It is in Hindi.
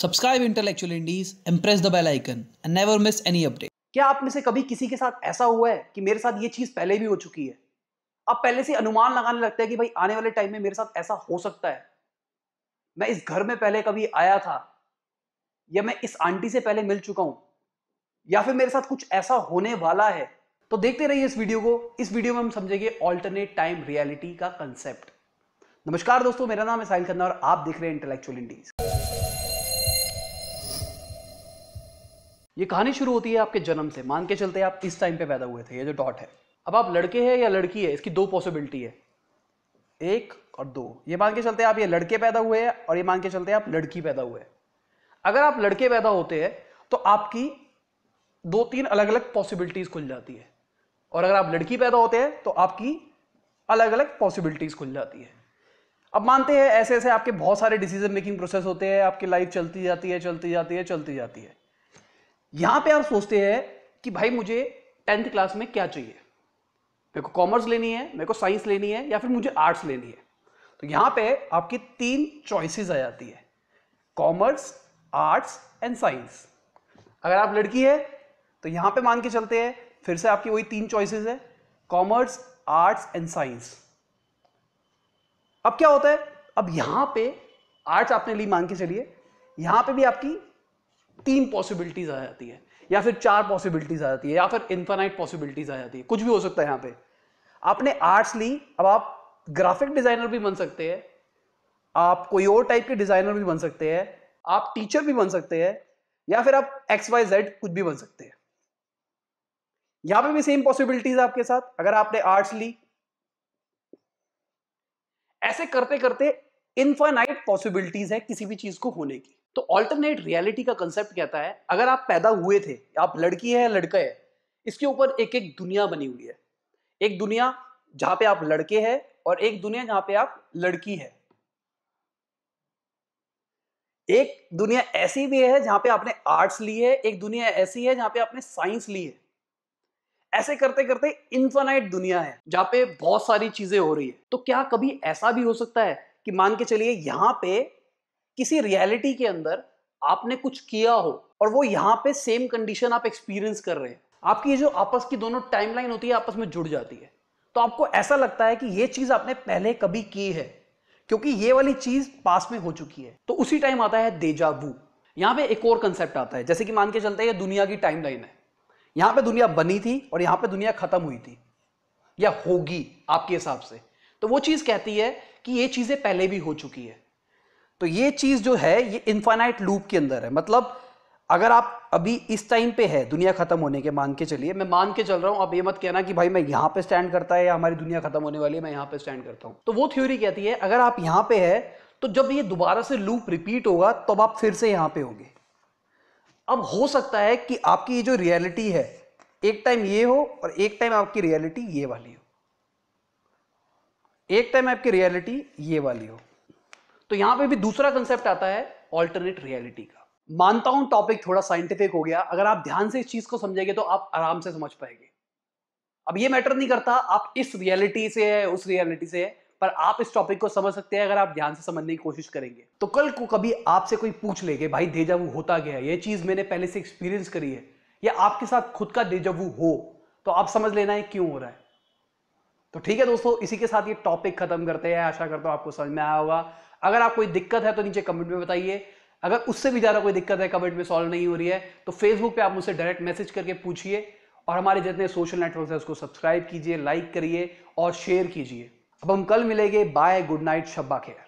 subscribe intellectual Indies and press the bell icon and never miss any update क्या आप में से कभी किसी के साथ ऐसा हुआ है कि मेरे साथ ये चीज पहले भी हो चुकी है आप पहले से अनुमान लगाने लगता है कि भाई आने वाले टाइम में मेरे साथ ऐसा हो सकता है मैं इस घर में पहले कभी आया था या मैं इस आंटी से पहले मिल चुका हूं या फिर मेरे साथ कुछ ऐसा होने वाला है तो देखते रहिए इस वीडियो को इस वीडियो में हम समझेंगे ऑल्टरनेट टाइम रियलिटी का कंसेप्ट नमस्कार दोस्तों मेरा नाम है साहिल खन्ना और आप देख रहे हैं इंटेलेक्चुअल इंडीज ये कहानी शुरू होती है आपके जन्म से मान के चलते आप इस टाइम पे पैदा हुए थे ये जो डॉट है अब आप लड़के हैं या लड़की है इसकी दो पॉसिबिलिटी है एक और दो ये मान के चलते आप ये लड़के पैदा हुए हैं और ये मान के चलते आप लड़की पैदा हुए हैं अगर आप लड़के पैदा होते हैं तो आपकी दो तीन अलग अलग पॉसिबिलिटीज खुल जाती है और अगर आप लड़की पैदा होते हैं तो आपकी अलग अलग पॉसिबिलिटीज खुल जाती है अब मानते हैं ऐसे ऐसे आपके बहुत सारे डिसीजन मेकिंग प्रोसेस होते हैं आपकी लाइफ चलती जाती है चलती जाती है चलती जाती है यहां पे आप सोचते हैं कि भाई मुझे टेंथ क्लास में क्या चाहिए मेरे को कॉमर्स लेनी है मेरे को साइंस लेनी है या फिर मुझे आर्ट्स लेनी है तो यहां पे आपकी तीन चॉइसेस आ जाती है कॉमर्स आर्ट्स एंड साइंस अगर आप लड़की है तो यहां पे मान के चलते हैं फिर से आपकी वही तीन चॉइसेस है कॉमर्स आर्ट्स एंड साइंस अब क्या होता है अब यहां पे आर्ट्स आपने ली मान के चलिए यहां पे भी आपकी तीन पॉसिबिलिटीज आ जाती है या फिर चार पॉसिबिलिटीज आ जाती है या फिर इंफानाइट पॉसिबिलिटीज आ जाती है कुछ भी हो सकता है यहां पे आपने आर्ट्स ली अब आप ग्राफिक डिजाइनर भी बन सकते हैं आप कोई और टाइप के डिजाइनर भी बन सकते हैं आप टीचर भी बन सकते हैं या फिर आप एक्स वाई जेड कुछ भी बन सकते हैं यहां पे भी सेम पॉसिबिलिटीज आपके साथ अगर आपने आर्ट्स ली ऐसे करते करते इनफाइनाइट पॉसिबिलिटीज है किसी भी चीज को होने की तो ऑल्टरनेट रियलिटी का कंसेप्ट कहता है अगर आप पैदा हुए थे आप लड़की है या लड़का है इसके ऊपर एक एक दुनिया बनी हुई है एक दुनिया जहां पे आप लड़के हैं और एक दुनिया जहां पे आप लड़की है एक दुनिया ऐसी भी है जहां पे आपने आर्ट्स ली है एक दुनिया ऐसी है जहां पे आपने साइंस ली है ऐसे करते करते इनफाइनाइट दुनिया है जहां पे बहुत सारी चीजें हो रही है तो क्या कभी ऐसा भी हो सकता है कि मान के चलिए यहां पे किसी रियलिटी के अंदर आपने कुछ किया हो और वो यहां पे सेम कंडीशन आप एक्सपीरियंस कर रहे हैं आपकी ये जो आपस की दोनों टाइमलाइन होती है आपस में जुड़ जाती है तो आपको ऐसा लगता है कि ये चीज़ आपने पहले कभी की है क्योंकि ये वाली चीज़ पास में हो चुकी है तो उसी टाइम आता है देजा वू यहाँ पे एक और कंसेप्ट आता है जैसे कि मान के चलते हैं ये दुनिया की टाइमलाइन है यहां पे दुनिया बनी थी और यहां पे दुनिया खत्म हुई थी या होगी आपके हिसाब से तो वो चीज़ कहती है कि ये चीजें पहले भी हो चुकी है तो ये चीज जो है ये इन्फाइनाइट लूप के अंदर है मतलब अगर आप अभी इस टाइम पे है दुनिया खत्म होने के मान के चलिए मैं मान के चल रहा हूं आप ये मत कहना कि भाई मैं यहां पे स्टैंड करता है या हमारी दुनिया खत्म होने वाली है मैं यहां पे स्टैंड करता हूं तो वो थ्योरी कहती है अगर आप यहां पे है तो जब ये दोबारा से लूप रिपीट होगा तब तो आप फिर से यहां पे होंगे अब हो सकता है कि आपकी ये जो रियलिटी है एक टाइम ये हो और एक टाइम आपकी रियलिटी ये वाली हो एक टाइम आपकी रियलिटी ये वाली हो तो यहां पे भी दूसरा कंसेप्ट आता है ऑल्टरनेट रियलिटी का मानता हूं टॉपिक थोड़ा साइंटिफिक हो गया अगर आप ध्यान से इस चीज को समझेंगे तो आप आराम से समझ पाएंगे अब ये मैटर नहीं करता आप इस रियलिटी से है उस रियलिटी से है पर आप इस टॉपिक को समझ सकते हैं अगर आप ध्यान से समझने की कोशिश करेंगे तो कल को कभी आपसे कोई पूछ लेगे भाई देजा होता गया ये चीज मैंने पहले से एक्सपीरियंस करी है या आपके साथ खुद का देजा हो तो आप समझ लेना है क्यों हो रहा है तो ठीक है दोस्तों इसी के साथ ये टॉपिक खत्म करते हैं आशा करता हूँ आपको समझ में आया होगा अगर आप कोई दिक्कत है तो नीचे कमेंट में बताइए अगर उससे भी ज़्यादा कोई दिक्कत है कमेंट में सॉल्व नहीं हो रही है तो फेसबुक पे आप मुझसे डायरेक्ट मैसेज करके पूछिए और हमारे जितने सोशल नेटवर्क है उसको सब्सक्राइब कीजिए लाइक करिए और शेयर कीजिए अब हम कल मिलेंगे बाय गुड नाइट शब्बा खेर